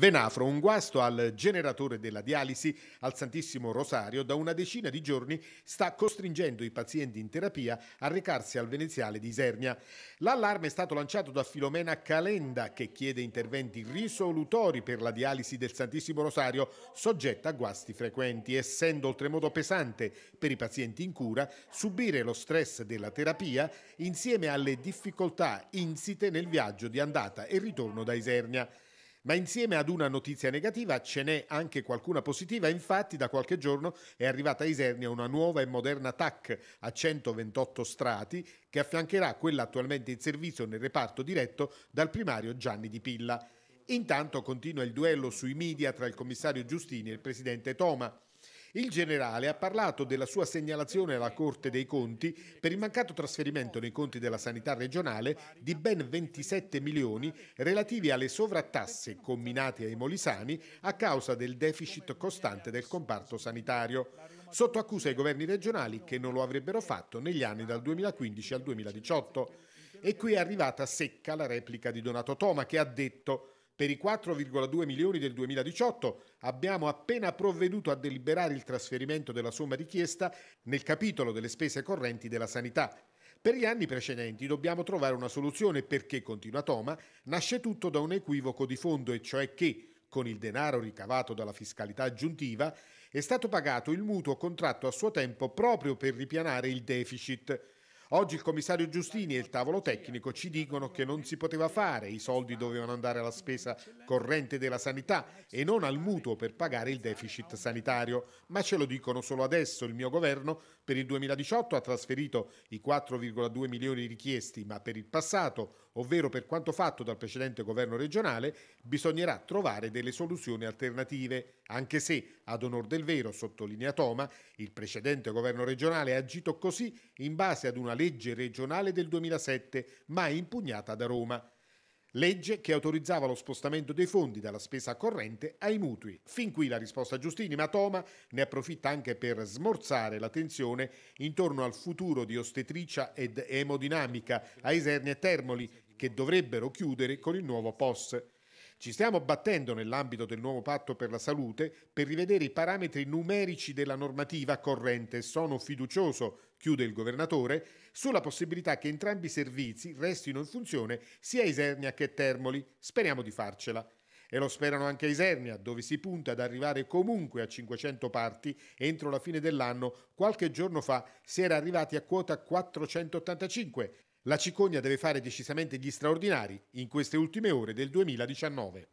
Venafro, un guasto al generatore della dialisi al Santissimo Rosario da una decina di giorni sta costringendo i pazienti in terapia a recarsi al veneziale di Isernia. L'allarme è stato lanciato da Filomena Calenda che chiede interventi risolutori per la dialisi del Santissimo Rosario soggetta a guasti frequenti, essendo oltremodo pesante per i pazienti in cura subire lo stress della terapia insieme alle difficoltà insite nel viaggio di andata e ritorno da Isernia. Ma insieme ad una notizia negativa ce n'è anche qualcuna positiva, infatti da qualche giorno è arrivata a Isernia una nuova e moderna TAC a 128 strati che affiancherà quella attualmente in servizio nel reparto diretto dal primario Gianni Di Pilla. Intanto continua il duello sui media tra il commissario Giustini e il presidente Toma. Il generale ha parlato della sua segnalazione alla Corte dei Conti per il mancato trasferimento nei conti della sanità regionale di ben 27 milioni relativi alle sovrattasse combinate ai molisani a causa del deficit costante del comparto sanitario, sotto accusa ai governi regionali che non lo avrebbero fatto negli anni dal 2015 al 2018. E qui è arrivata secca la replica di Donato Toma che ha detto per i 4,2 milioni del 2018 abbiamo appena provveduto a deliberare il trasferimento della somma richiesta nel capitolo delle spese correnti della sanità. Per gli anni precedenti dobbiamo trovare una soluzione perché, continua Toma, nasce tutto da un equivoco di fondo e cioè che, con il denaro ricavato dalla fiscalità aggiuntiva, è stato pagato il mutuo contratto a suo tempo proprio per ripianare il deficit Oggi il commissario Giustini e il tavolo tecnico ci dicono che non si poteva fare, i soldi dovevano andare alla spesa corrente della sanità e non al mutuo per pagare il deficit sanitario, ma ce lo dicono solo adesso. Il mio governo per il 2018 ha trasferito i 4,2 milioni richiesti, ma per il passato, ovvero per quanto fatto dal precedente governo regionale, bisognerà trovare delle soluzioni alternative, anche se, ad onor del vero, sottolinea Toma, il precedente governo regionale ha agito così in base ad una legge regionale del 2007 mai impugnata da Roma. Legge che autorizzava lo spostamento dei fondi dalla spesa corrente ai mutui. Fin qui la risposta a Giustini, ma Toma ne approfitta anche per smorzare la tensione intorno al futuro di ostetricia ed emodinamica a Isernia e Termoli, che dovrebbero chiudere con il nuovo POS. Ci stiamo battendo nell'ambito del nuovo patto per la salute per rivedere i parametri numerici della normativa corrente. Sono fiducioso, chiude il governatore, sulla possibilità che entrambi i servizi restino in funzione sia Isernia che Termoli. Speriamo di farcela e lo sperano anche a Isernia, dove si punta ad arrivare comunque a 500 parti entro la fine dell'anno. Qualche giorno fa si era arrivati a quota 485. La cicogna deve fare decisamente gli straordinari in queste ultime ore del 2019.